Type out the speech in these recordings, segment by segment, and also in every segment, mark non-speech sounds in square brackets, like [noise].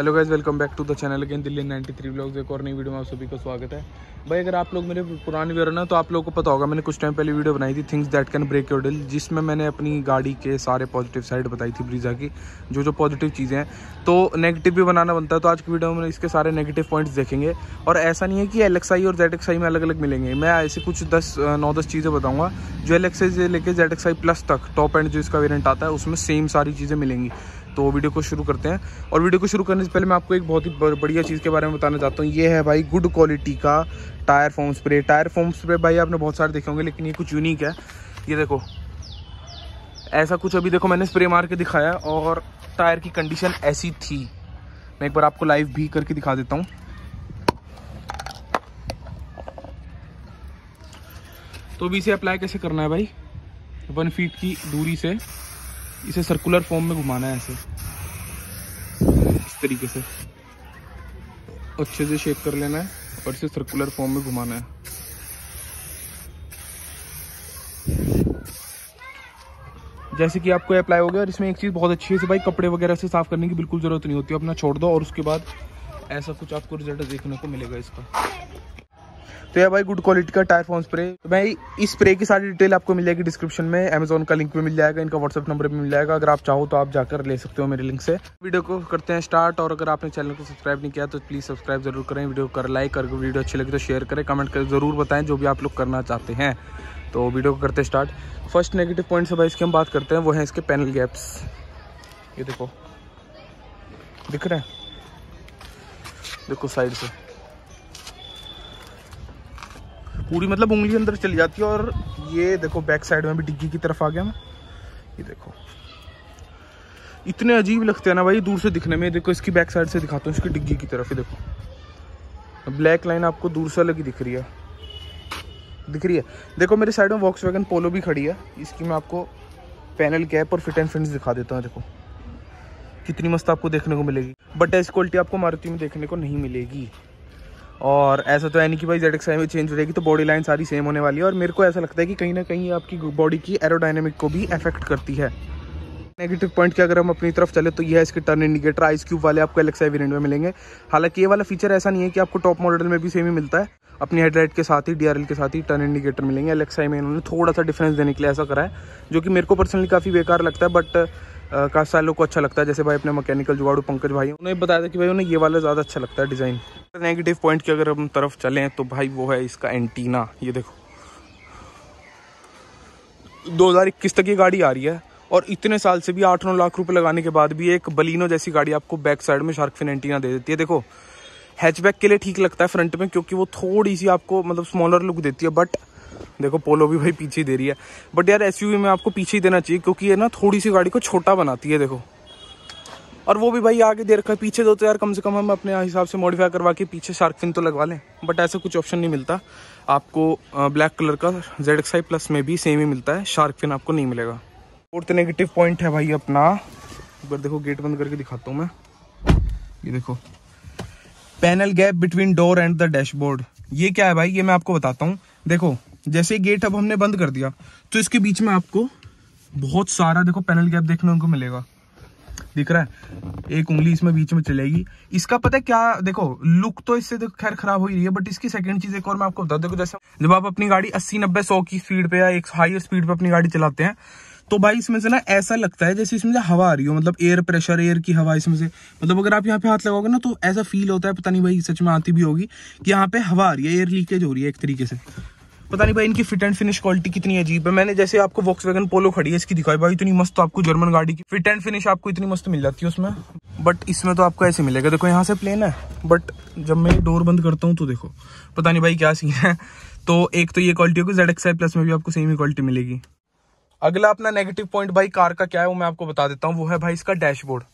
hello guys welcome back to the channel again Delhi 93 three blogs एक और नई video में आप सभी का स्वागत है भाई अगर आप लोग मेरे पुराने व्यवहार ना तो आप लोगों को पता होगा मैंने कुछ टाइम पहले वीडियो बनाई थी things that can break your deal जिसमें मैंने अपनी गाड़ी के सारे पॉजिटिव साइड बताई थी ब्रीजा की जो जो पॉजिटिव चीज़ें हैं तो नेगेटिव भी बनाना बनता है तो आज की वीडियो में इसके सारे नेगेटिव पॉइंट्स देखेंगे और ऐसा नहीं है कि एल और जेड में अलग अलग मिलेंगे मैं ऐसे कुछ दस नौ दस चीज़ें बताऊँगा जो एल से लेकर जेड प्लस तक टॉप एंड जो इसका वेरियंट आता है उसमें सेम सारी चीज़ें मिलेंगी तो वीडियो को शुरू करते हैं और वीडियो को शुरू करने से पहले मैं आपको एक बहुत ही बढ़िया चीज़ के बारे में बताना चाहता हूँ ये है भाई गुड क्वालिटी का tyre foam spray tyre foam spray भाई आपने बहुत सारे देखे होंगे लेकिन ये कुछ यूनिक है ये देखो ऐसा कुछ अभी देखो मैंने स्प्रे मार के दिखाया और टायर की कंडीशन ऐसी थी मैं एक बार आपको लाइव भी करके दिखा देता हूँ तो अभी इसे अप्लाई कैसे करना है भाई वन फीट की दूरी से इसे सर्कुलर फॉर्म में घुमाना है ऐसे इस तरीके से अच्छे से शेप कर लेना है और इसे सर्कुलर फॉर्म में घुमाना है जैसे कि आपको अप्लाई हो गया और इसमें एक चीज़ बहुत अच्छी है भाई कपड़े वगैरह से साफ़ करने की बिल्कुल ज़रूरत नहीं होती अपना छोड़ दो और उसके बाद ऐसा कुछ आपको रिजल्ट देखने को मिलेगा इसका तो यह भाई गुड क्वालिटी का टायर फोन स्प्रे तो भाई इस स्प्रे की सारी डिटेल आपको मिल जाएगी डिस्क्रिप्शन में अमेजोन का लिंक भी मिल जाएगा इनका व्हाट्सअप नंबर भी मिल जाएगा अगर आप चाहो तो आप जाकर ले सकते हो मेरे लिंक से वीडियो को करते हैं स्टार्ट और अगर आपने चैनल को सब्सक्राइब नहीं किया तो प्लीज़ सब्सक्राइब जरूर करें वीडियो कर लाइक कर वीडियो अच्छी लगी तो शेयर करें कमेंट कर जरूर बताएं जो भी आप लोग करना चाहते हैं तो वीडियो को करते स्टार्ट फर्स्ट नेगेटिव पॉइंट से भाई इसकी हम बात करते हैं वो है इसके पैनल गैप्स ये देखो दिख रहे हैं देखो साइड से पूरी मतलब उंगली अंदर चली जाती है और ये देखो बैक साइड में भी डिग्गी की तरफ आ गया मैं ये देखो इतने अजीब लगते हैं ना भाई दूर से दिखने में देखो इसकी बैक साइड से दिखाता हूँ इसकी डिग्गी की तरफ ही देखो ब्लैक लाइन आपको दूर से अलग दिख रही है दिख रही है देखो मेरे साइड में वॉक्स वैगन पोलो भी खड़ी है इसकी मैं आपको पैनल कैप और फिट एंड फिट दिखा देता हूँ देखो कितनी मस्त आपको देखने को मिलेगी बट ऐसी क्वालिटी आपको मारुति में देखने को नहीं मिलेगी और ऐसा तो है नहीं कि भाई जेड एक्स में चेंज हो जाएगी तो बॉडी लाइन सारी सेम होने वाली है और मेरे को ऐसा लगता है कि कहीं ना कहीं आपकी बॉडी की एरोडाइनमिक को भी अफेक्ट करती है नेगेटिव पॉइंट की अगर हम अपनी तरफ चले तो यह है इसके टर्न इंडिकेटर आइस क्यूब वाले आपको एलेक्सा वेरिएंट में मिलेंगे हालांकि ये वाला फीचर ऐसा नहीं है कि आपको टॉप मॉडल में भी सेम ही मिलता है अपनी हेडलाइट के साथ ही डीआरएल के साथ ही टर्न इंडिकेटर मिलेंगे एलेक्साई में इन्होंने थोड़ा सा डिफरेंस देने के लिए ऐसा करा है जो कि मेरे को पर्सनली काफ़ी बेकार लगता है बट का सारे लोग को अच्छा लगता है जैसे भाई अपने मैकेनिकल जुगाड़ू पंकज भाई उन्होंने बताया था कि भाई उन्हें ये वाला ज़्यादा अच्छा लगता है डिज़ाइन नेगेटिव पॉइंट की अगर हम तरफ चलें तो भाई वो है इसका एंटीना ये देखो 2021 तक ये गाड़ी आ रही है और इतने साल से भी आठ नौ लाख रुपए लगाने के बाद भी एक बलिनो जैसी गाड़ी आपको बैक साइड में शार्क फिन एंटीना दे देती है देखो हैचबैक के लिए ठीक लगता है फ्रंट में क्योंकि वो थोड़ी सी आपको मतलब स्मॉलर लुक देती है बट देखो पोलो भी भाई पीछे दे रही है बट यार एस में आपको पीछे ही देना चाहिए क्योंकि ये ना थोड़ी सी गाड़ी को छोटा बनाती है देखो और वो भी भाई आगे दे रखा है पीछे दो तो यार कम से कम हम अपने हिसाब से मॉडिफाई करवा के पीछे शार्क फिन तो लगवा लें बट ऐसा कुछ ऑप्शन नहीं मिलता आपको ब्लैक कलर का जेड एक्स प्लस में भी सेम ही मिलता है शार्क फिन आपको नहीं मिलेगा फोर्थ नेगेटिव पॉइंट है भाई अपना एक बार देखो गेट बंद करके दिखाता हूँ मैं ये देखो panel gap between door and the dashboard ये क्या है भाई ये मैं आपको बताता हूँ देखो जैसे गेट अब हमने बंद कर दिया तो इसके बीच में आपको बहुत सारा देखो पैनल गैप देखने को मिलेगा दिख रहा है एक उंगली इसमें बीच में चलेगी इसका पता है क्या देखो लुक तो इससे देखो तो खैर खराब हो ही रही है बट इसकी सेकंड चीज एक और मैं आपको बता देखो जैसे जब आप अपनी गाड़ी अस्सी नब्बे सौ की स्पीड पे या एक हाई स्पीड पे अपनी गाड़ी चलाते हैं तो भाई इसमें से ना ऐसा लगता है जैसे इसमें से हवा आ रही हो मतलब एयर प्रेशर एयर की हवा इसमें से मतलब अगर आप यहाँ पे हाथ लगाओगे ना तो ऐसा फील होता है पता नहीं भाई सच में आती भी होगी कि यहाँ पे हवा आ रही है एयर लीकेज हो रही है एक तरीके से पता नहीं भाई इनकी फिट एंड फिनिश क्वालिटी कितनी अजीब है मैंने जैसे आपको वॉक्स पोलो खड़ी है इसकी दिखाई भाई इतनी मस्त आपको जर्मन गाड़ी की फिट एंड फिनिश आपको इतनी मस्त मिल जाती है उसमें बट इसमें तो आपको ऐसे मिलेगा देखो यहाँ से प्लेन है बट जब मैं डोर बंद करता हूँ तो देखो पता नहीं भाई क्या सीन है तो एक तो ये क्वालिटी होगी जेड एक्स प्लस में भी आपको सेम ही क्वालिटी मिलेगी अगला अपना नेगेटिव पॉइंट भाई कार का क्या है वो मैं आपको बता देता हूँ वो है भाई इसका डैशबोर्ड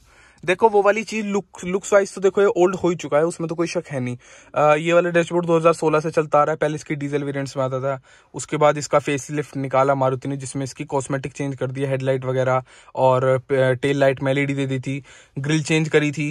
देखो वो वाली चीज लुक लुक्स वाइज तो देखो ये ओल्ड हो ही चुका है उसमें तो कोई शक है नहीं आ, ये वाला डैशबोर्ड 2016 से चलता आ रहा है पहले इसकी डीजल वेरिएंट्स में आता था उसके बाद इसका फेस लिफ्ट निकाला मारुति ने जिसमें इसकी कॉस्मेटिक चेंज कर दिया हेडलाइट वगैरह और टेल लाइट में एलईडी दे दी थी ग्रिल चेंज करी थी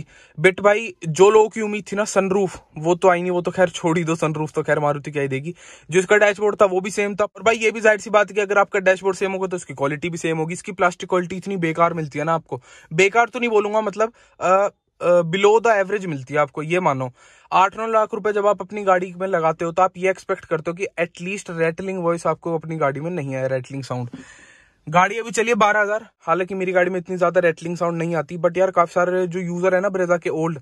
बट भाई जो लोगों की उम्मीद थी ना सनरूफ वो तो आई नहीं वो तो खैर छोड़ ही दो सनरूफ तो खैर मारुति क्या ही देगी जो इसका डैशबोर्ड था वो भी सेम था पर भाई ये भी जाहिर सी बात है कि अगर आपका डैशबोर्ड सेम होगा तो उसकी क्वालिटी भी सेम होगी इसकी प्लास्टिक क्वालिटी इतनी बेकार मिलती है ना आपको बेकार तो नहीं बोलूंगा मतलब मतलब बिलो द एवरेज मिलती है आपको ये मानो आठ नौ लाख रुपए जब आप अपनी गाड़ी में लगाते हो तो आप ये एक्सपेक्ट करते हो कि एटलीस्ट रेटलिंग वॉइस आपको अपनी गाड़ी में नहीं आया रेटलिंग साउंड गाड़ी अभी चलिए बारह हजार हालांकि मेरी गाड़ी में इतनी ज्यादा रेटलिंग साउंड नहीं आती बट यार काफी सारे जो यूजर है ना ब्रेजा के ओल्ड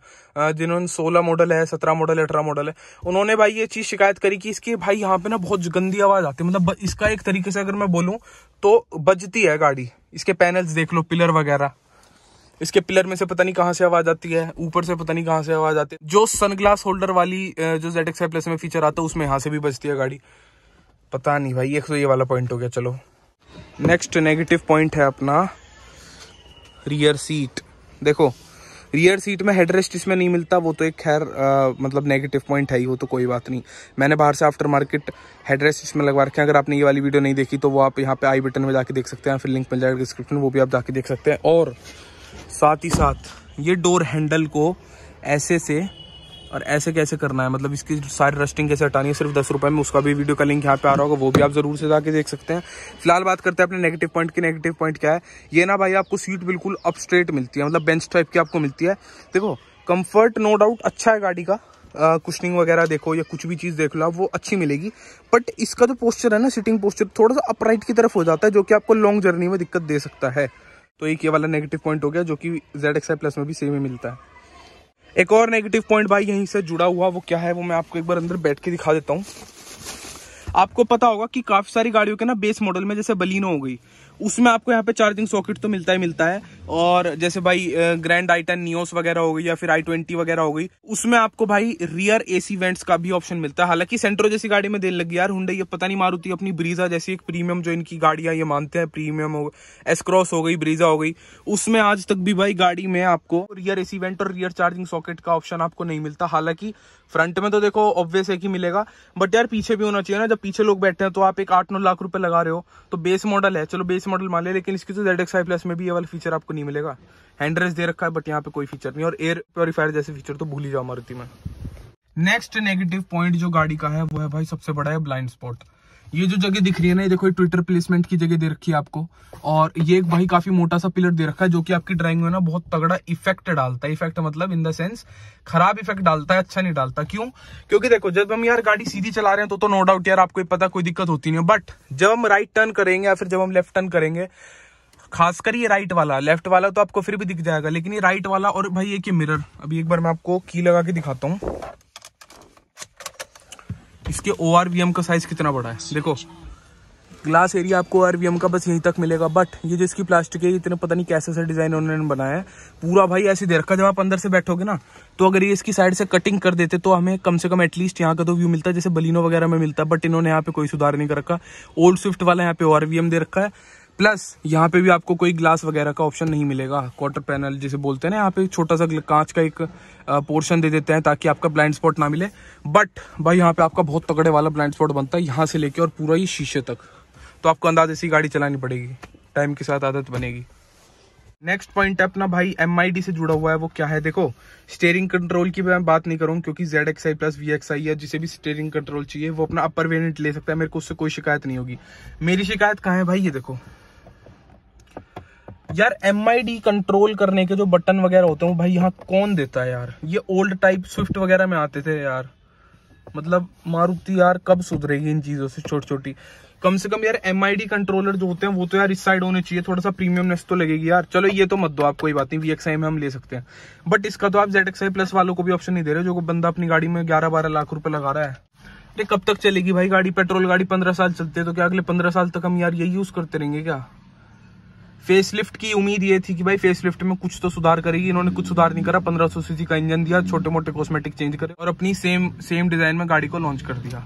जिन्होंने सोलह मॉडल है सत्रह मॉडल है अठारह मॉडल है उन्होंने भाई ये चीज शिकायत करी कि इसके भाई यहाँ पे ना बहुत गंदी आवाज आती है मतलब इसका एक तरीके से अगर मैं बोलूँ तो बजती है गाड़ी इसके पैनल्स देख लो पिलर वगैरह इसके पिलर में से पता नहीं कहाँ से आवाज आती है ऊपर से पता नहीं कहाँ से आवाज आती है जो सनग्लास होल्डर वाली जो जेड एक्स प्लस में फीचर आता है उसमें यहाँ से भी बचती है गाड़ी पता नहीं भाई एक तो ये वाला पॉइंट हो गया चलो नेक्स्ट नेगेटिव पॉइंट है अपना रियर सीट देखो रियर सीट में हेडरेस्ट इसमें नहीं मिलता वो तो एक खैर मतलब नेगेटिव पॉइंट है ही वो तो कोई बात नहीं मैंने बाहर से आफ्टर मार्केट हेडरेस्ट इसमें लगवा रखे हैं अगर आपने ये वाली वीडियो नहीं देखी तो वो आप यहाँ पे आई बटन में जाके देख सकते हैं फिर लिंक मिल जाएगा डिस्क्रिप्शन वो भी आप जाके देख सकते हैं और साथ ही साथ ये डोर हैंडल को ऐसे से और ऐसे कैसे करना है मतलब इसकी सारी रस्टिंग कैसे हटानी है सिर्फ दस रुपये में उसका भी वीडियो का लिंक यहाँ पे आ रहा होगा वो भी आप ज़रूर से जाके देख सकते हैं फिलहाल बात करते हैं अपने नेगेटिव पॉइंट की नेगेटिव पॉइंट क्या है ये ना भाई आपको सीट बिल्कुल अप स्ट्रेट मिलती है मतलब बेंच टाइप की आपको मिलती है देखो कंफर्ट नो डाउट अच्छा है गाड़ी का कुशनिंग वगैरह देखो या कुछ भी चीज़ देख लो आप वो अच्छी मिलेगी बट इसका जो पोस्चर है ना सिटिंग पोस्चर थोड़ा सा अपराइट की तरफ हो जाता है जो कि आपको लॉन्ग जर्नी में दिक्कत दे सकता है तो एक ये वाला नेगेटिव पॉइंट हो गया जो कि जेड एक्स प्लस में भी सेम ही मिलता है एक और नेगेटिव पॉइंट भाई यहीं से जुड़ा हुआ वो क्या है वो मैं आपको एक बार अंदर बैठ के दिखा देता हूँ आपको पता होगा कि काफ़ी सारी गाड़ियों के ना बेस मॉडल में जैसे बलिनो हो गई उसमें आपको यहाँ पे चार्जिंग सॉकेट तो मिलता ही मिलता है और जैसे भाई ग्रैंड आई टेन नियोस वगैरह हो गई या फिर आई ट्वेंटी वगैरह हो गई उसमें आपको भाई रियर एसी वेंट्स का भी ऑप्शन मिलता है हालांकि सेंट्रो जैसी गाड़ी में देर लगी यार हुडे ये पता नहीं मारुति अपनी ब्रीजा जैसी एक प्रीमियम जो इनकी गाड़ियां ये मानते हैं प्रीमियम हो एसक्रॉस हो गई ब्रीजा हो गई उसमें आज तक भी भाई गाड़ी में आपको रियर एसी वेंट और रियर चार्जिंग सॉकेट का ऑप्शन आपको नहीं मिलता हालांकि फ्रंट में तो देखो ऑब्वियस है कि मिलेगा बट यार पीछे भी होना चाहिए ना जब पीछे लोग बैठे हैं तो आप एक आठ नौ लाख रुपए लगा रहे हो तो बेस मॉडल है चलो बेस मॉडल मान ले लेकिन इसकी तो जेड एक्स आई प्लस में भी ये वाला फीचर आपको नहीं मिलेगा हैंड्रेस दे रखा है बट यहाँ पे कोई फीचर नहीं और एयर प्योरीफायर जैसे फीचर तो भूल ही जाओ मारुति में नेक्स्ट नेगेटिव पॉइंट जो गाड़ी का है वो है भाई सबसे बड़ा है ब्लाइंड स्पॉट ये जो जगह दिख रही है ना ये देखो ट्विटर प्लेसमेंट की जगह दे रखी है आपको और ये एक भाई काफी मोटा सा पिलर दे रखा है जो कि आपकी ड्राइंग में ना बहुत तगड़ा इफेक्ट डालता है इफेक्ट मतलब इन द सेंस खराब इफेक्ट डालता है अच्छा नहीं डालता क्यों क्योंकि देखो जब हम यार गाड़ी सीधी चला रहे हैं तो, तो नो डाउट यार आपको पता कोई दिक्कत होती नहीं है बट जब हम राइट टर्न करेंगे या फिर जब हम लेफ्ट टर्न करेंगे खासकर ये राइट वाला लेफ्ट वाला तो आपको फिर भी दिख जाएगा लेकिन ये राइट वाला और भाई एक ये मिरर अभी एक बार मैं आपको की लगा के दिखाता हूँ इसके ओ का साइज कितना बड़ा है देखो ग्लास एरिया आपको आर का बस यहीं तक मिलेगा बट ये जो इसकी प्लास्टिक है इतने पता नहीं कैसे से डिजाइन उन्होंने बनाया है पूरा भाई ऐसे दे रखा जब आप अंदर से बैठोगे ना तो अगर ये इसकी साइड से कटिंग कर देते तो हमें कम से कम एटलीस्ट यहाँ का तो व्यू मिलता है जैसे बलिनो वगैरह में मिलता है बट इन्होंने यहाँ पे कोई सुधार नहीं कर रखा ओल्ड स्विफ्ट वाला यहाँ पे ओ दे रखा है प्लस यहाँ पे भी आपको कोई ग्लास वगैरह का ऑप्शन नहीं मिलेगा क्वार्टर पैनल जिसे बोलते हैं ना यहाँ पे छोटा सा कांच का एक पोर्शन दे देते हैं ताकि आपका ब्लाइंड स्पॉट ना मिले बट भाई यहाँ पे आपका बहुत तगड़े वाला ब्लाइंड स्पॉट बनता है यहाँ से लेके और पूरा ही शीशे तक तो आपको अंदाजे से गाड़ी चलानी पड़ेगी टाइम के साथ आदत बनेगी नेक्स्ट पॉइंट है अपना भाई एम से जुड़ा हुआ है वो क्या है देखो स्टेयरिंग कंट्रोल की मैं बात नहीं करूँ क्योंकि Z X I plus V X I या जिसे भी स्टेयरिंग कंट्रोल चाहिए वो अपना अपर वेरियंट ले सकता है मेरे को उससे कोई शिकायत नहीं होगी मेरी शिकायत कहाँ है भाई ये देखो यार एम कंट्रोल करने के जो बटन वगैरह होते हैं भाई यहाँ कौन देता है यार ये ओल्ड टाइप स्विफ्ट वगैरह में आते थे यार मतलब मारुति यार कब सुधरेगी इन चीज़ों से छोटी छोटी कम से कम यार एम कंट्रोलर जो होते हैं वो तो यार इस साइड होने चाहिए थोड़ा सा प्रीमियमनेस तो लगेगी यार चलो ये तो मत दो आप कोई बात नहीं वी में हम ले सकते हैं बट इसका तो आप जेड प्लस वालों को भी ऑप्शन नहीं दे रहे जो बंदा अपनी गाड़ी में ग्यारह बारह लाख रुपए लगा रहा है अरे कब तक चलेगी भाई गाड़ी पेट्रोल गाड़ी पंद्रह साल चलते तो क्या अगले पंद्रह साल तक हम यार ये यूज़ करते रहेंगे क्या फेसलिफ्ट की उम्मीद ये थी कि भाई फेसलिफ्ट में कुछ तो सुधार करेगी इन्होंने कुछ सुधार नहीं करा 1500 सीसी का इंजन दिया छोटे मोटे कॉस्मेटिक चेंज करे और अपनी सेम सेम डिजाइन में गाड़ी को लॉन्च कर दिया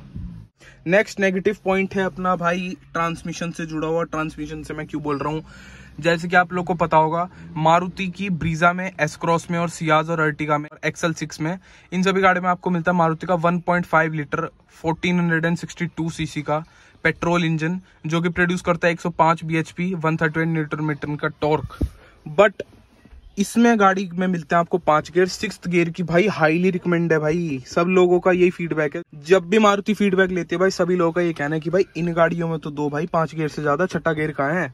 नेक्स्ट नेगेटिव पॉइंट है अपना भाई ट्रांसमिशन से जुड़ा हुआ ट्रांसमिशन से मैं क्यों बोल रहा हूँ जैसे कि आप लोग को पता होगा मारुति की ब्रीजा में एसक्रॉस में और सियाज और अर्टिगा में और एक्सल सिक्स में इन सभी गाड़ी में आपको मिलता है मारुति का 1.5 लीटर 1462 सीसी का पेट्रोल इंजन जो कि प्रोड्यूस करता है 105 bhp 138 न्यूटन मीटर का टॉर्क बट इसमें गाड़ी में मिलते हैं आपको पांच गियर सिक्स गियर की भाई हाईली रिकमेंड है भाई सब लोगों का यही फीडबैक है जब भी मारुति फीडबैक लेते हैं भाई सभी लोगों का ये कहना है कि भाई इन गाड़ियों में तो दो भाई पांच गेयर से ज्यादा छठा गेयर का है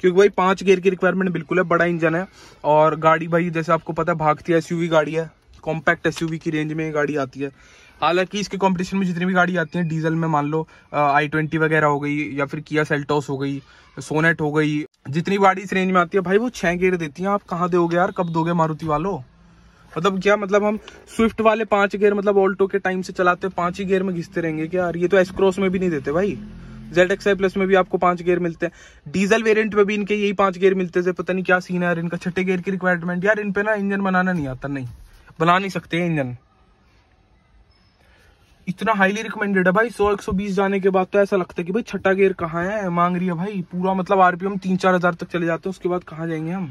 क्योंकि भाई पांच गेयर की रिक्वायरमेंट बिल्कुल है बड़ा इंजन है और गाड़ी भाई जैसे आपको पता है भागती है एसयूवी गाड़ी है कॉम्पैक्ट एसयूवी की रेंज में गाड़ी आती है हालांकि इसके कंपटीशन में जितनी भी गाड़ी आती है डीजल में मान लो आई ट्वेंटी वगैरह हो गई या फिर किया सेल्टोस हो गई सोनेट हो गई जितनी गाड़ी इस रेंज में आती है भाई वो छह गेयर देती है आप कहाँ दोगे यार कब दोगे मारुति वालो मतलब क्या मतलब हम स्विफ्ट वाले पांच गेयर मतलब ऑल्टो के टाइम से चलाते हैं पांच ही गेयर में घिसते रहेंगे क्या यार ये तो एसक्रॉस में भी नहीं देते भाई जेड एक्स प्लस में भी आपको पांच गेयर मिलते हैं डीजल वेरिएंट में भी इनके यही पांच गेयर मिलते थे पता नहीं क्या सीन है यार इनका छठे गेयर की रिक्वायरमेंट यार इन पे ना इंजन बनाना नहीं आता नहीं बना नहीं सकते इंजन इतना हाईली रिकमेंडेड है भाई सौ एक सौ बीस जाने के बाद तो ऐसा लगता है कि भाई छठा गेयर कहाँ है मांग रही है भाई पूरा मतलब आरपीएम तीन चार हजार तक चले जाते हैं उसके बाद कहाँ जाएंगे हम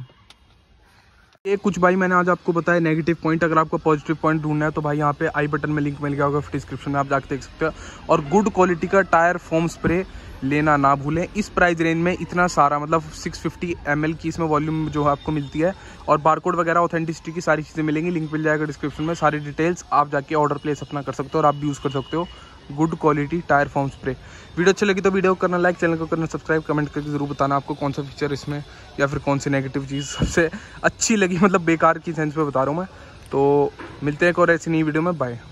एक कुछ भाई मैंने आज आपको बताया नेगेटिव पॉइंट अगर आपको पॉजिटिव पॉइंट ढूंढना है तो भाई यहाँ पे आई बटन में लिंक मिल गया होगा डिस्क्रिप्शन में आप जाके देख सकते हो और गुड क्वालिटी का टायर फोम स्प्रे लेना ना भूलें इस प्राइस रेंज में इतना सारा मतलब 650 फिफ्टी की इसमें वॉल्यूम जो है आपको मिलती है और बारकोड वगैरह ऑथेंटिसिटी की सारी चीज़ें मिलेंगी लिंक मिल जाएगा डिस्क्रिप्शन में सारी डिटेल्स आप जाके ऑर्डर प्लेस अपना कर सकते हो और आप भी यूज़ कर सकते हो good quality tyre foam spray video अच्छी लगी तो वीडियो को करना लाइक चैनल को करना सब्सक्राइब कमेंट करके जरूर बताना आपको कौन सा फीचर इसमें या फिर कौन सी नेगेटिव चीज़ [laughs] सबसे अच्छी लगी मतलब बेकार की सेंस में बता रहा हूँ मैं तो मिलते हैं एक और ऐसी नई वीडियो में बाय